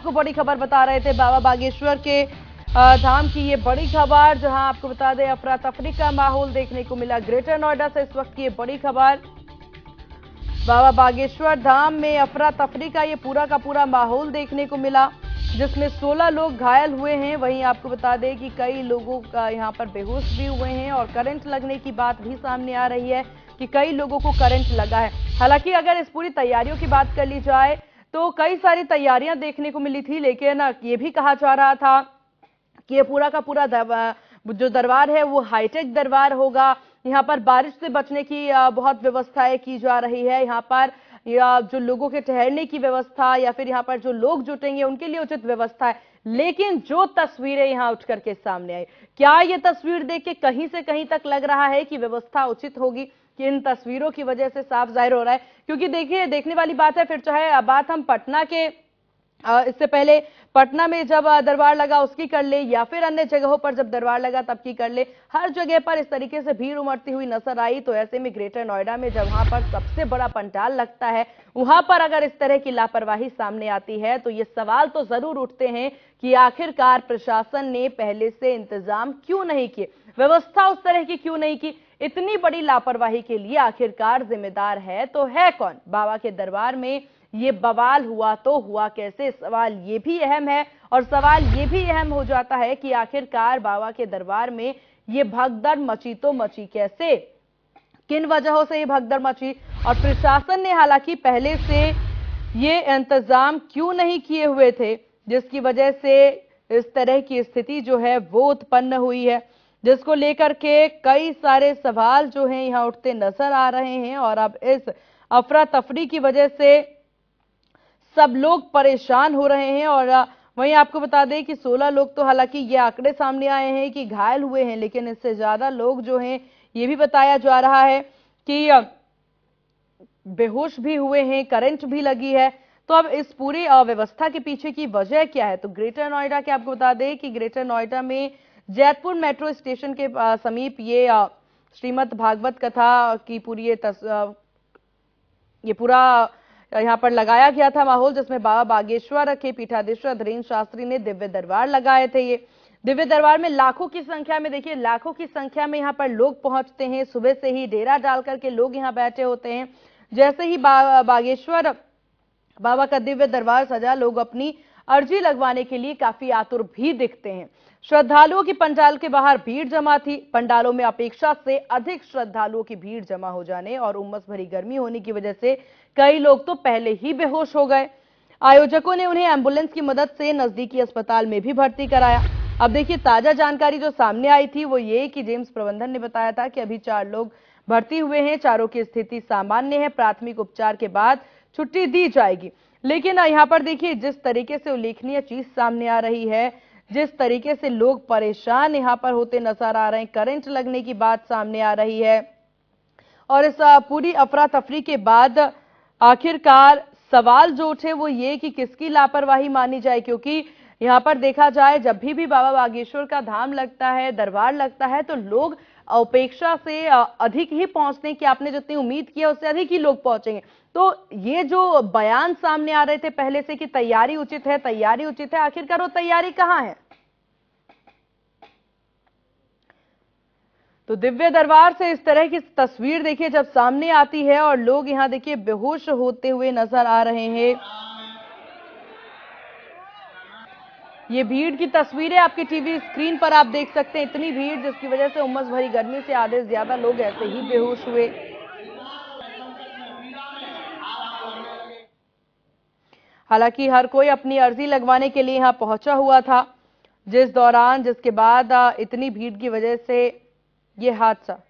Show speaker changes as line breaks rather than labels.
आपको बड़ी खबर बता रहे थे बाबा बागेश्वर के धाम की ये बड़ी खबर जहां आपको बता दें अफरा तफरी का माहौल देखने को मिला ग्रेटर नोएडा से इस वक्त की ये बड़ी खबर बाबा बागेश्वर धाम में अफरा तफरी का ये पूरा का पूरा माहौल देखने को मिला जिसमें 16 लोग घायल हुए हैं वहीं आपको बता दें कि कई लोगों का यहां पर बेहोश भी हुए हैं और करंट लगने की बात भी सामने आ रही है कि कई लोगों को करंट लगा है हालांकि अगर इस पूरी तैयारियों की बात कर ली जाए तो कई सारी तैयारियां देखने को मिली थी लेकिन ये भी कहा जा रहा था कि ये पूरा का पूरा जो दरबार है वो हाईटेक दरबार होगा यहाँ पर बारिश से बचने की बहुत व्यवस्थाएं की जा रही है यहाँ पर या जो लोगों के ठहरने की व्यवस्था या फिर यहाँ पर जो लोग जुटेंगे उनके लिए उचित व्यवस्था है लेकिन जो तस्वीरें यहाँ उठ करके सामने आई क्या ये तस्वीर देख के कहीं से कहीं तक लग रहा है कि व्यवस्था उचित होगी कि इन तस्वीरों की वजह से साफ जाहिर हो रहा है क्योंकि देखिए देखने वाली बात है फिर चाहे बात हम पटना के इससे पहले पटना में जब दरबार लगा उसकी कर ले या फिर अन्य जगहों पर जब दरबार लगा तब की कर ले हर जगह पर इस तरीके से भीड़ उमड़ती हुई नजर आई तो ऐसे में ग्रेटर नोएडा में जब वहां पर सबसे बड़ा पंडाल लगता है वहां पर अगर इस तरह की लापरवाही सामने आती है तो ये सवाल तो जरूर उठते हैं कि आखिरकार प्रशासन ने पहले से इंतजाम क्यों नहीं किए व्यवस्था उस तरह की क्यों नहीं की इतनी बड़ी लापरवाही के लिए आखिरकार जिम्मेदार है तो है कौन बाबा के दरबार में ये बवाल हुआ तो हुआ कैसे सवाल ये भी अहम है और सवाल ये भी अहम हो जाता है कि आखिरकार बाबा के दरबार में ये भगदड़ मची तो मची कैसे किन वजहों से ये भगदड़ मची और प्रशासन ने हालांकि पहले से ये इंतजाम क्यों नहीं किए हुए थे जिसकी वजह से इस तरह की स्थिति जो है वो उत्पन्न हुई है जिसको लेकर के कई सारे सवाल जो हैं यहाँ उठते नजर आ रहे हैं और अब इस अफरा तफरी की वजह से सब लोग परेशान हो रहे हैं और वहीं आपको बता दें कि 16 लोग तो हालांकि ये आंकड़े सामने आए हैं कि घायल हुए हैं लेकिन इससे ज़्यादा लोग जो हैं ये भी बताया जा रहा है कि बेहोश भी हुए हैं करंट भी लगी है तो अब इस पूरी व्यवस्था के पीछे की वजह क्या है तो ग्रेटर नोएडा के आपको बता दें कि ग्रेटर नोएडा में जैतपुर मेट्रो स्टेशन के समीप ये श्रीमद भागवत कथा की पूरी ये ये पूरा यहाँ पर लगाया गया था माहौल जिसमें बाबा बागेश्वर के पीठाधीश्वर धीरेन्द्र शास्त्री ने दिव्य दरबार लगाए थे ये दिव्य दरबार में लाखों की संख्या में देखिए लाखों की संख्या में यहाँ पर लोग पहुंचते हैं सुबह से ही डेरा डाल करके लोग यहाँ बैठे होते हैं जैसे ही बा, बागेश्वर बाबा का दिव्य दरबार सजा लोग अपनी अर्जी लगवाने के लिए काफी आतुर भी दिखते हैं श्रद्धालुओं की पंडाल के बाहर भीड़ जमा थी पंडालों में अपेक्षा से अधिक श्रद्धालुओं की भीड़ जमा हो जाने और उमस भरी गर्मी होने की वजह से कई लोग तो पहले ही बेहोश हो गए आयोजकों ने उन्हें एम्बुलेंस की मदद से नजदीकी अस्पताल में भी भर्ती कराया अब देखिए ताजा जानकारी जो सामने आई थी वो ये कि जेम्स प्रबंधन ने बताया था कि अभी चार लोग भर्ती हुए हैं चारों की स्थिति सामान्य है प्राथमिक उपचार के बाद छुट्टी दी जाएगी लेकिन हाँ, यहाँ पर देखिए जिस तरीके से उल्लेखनीय चीज सामने आ रही है जिस तरीके से लोग परेशान यहाँ पर होते नजर आ रहे हैं करंट लगने की बात सामने आ रही है और इस पूरी अफरा तफरी के बाद आखिरकार सवाल जो उठे वो ये कि किसकी लापरवाही मानी जाए क्योंकि यहाँ पर देखा जाए जब भी भी बाबा बागेश्वर का धाम लगता है दरबार लगता है तो लोग अपेक्षा से अधिक ही पहुंचने की आपने जितनी उम्मीद की है उससे अधिक ही लोग पहुंचेंगे तो ये जो बयान सामने आ रहे थे पहले से कि तैयारी उचित है तैयारी उचित है आखिरकार वो तैयारी कहां है तो दिव्य दरबार से इस तरह की तस्वीर देखिए जब सामने आती है और लोग यहां देखिए बेहोश होते हुए नजर आ रहे हैं ये भीड़ की तस्वीरें आपकी टीवी स्क्रीन पर आप देख सकते हैं इतनी भीड़ जिसकी वजह से उमस भरी गर्मी से आधे ज्यादा लोग ऐसे ही बेहोश हुए हालांकि हर कोई अपनी अर्जी लगवाने के लिए यहां पहुंचा हुआ था जिस दौरान जिसके बाद इतनी भीड़ की वजह से ये हादसा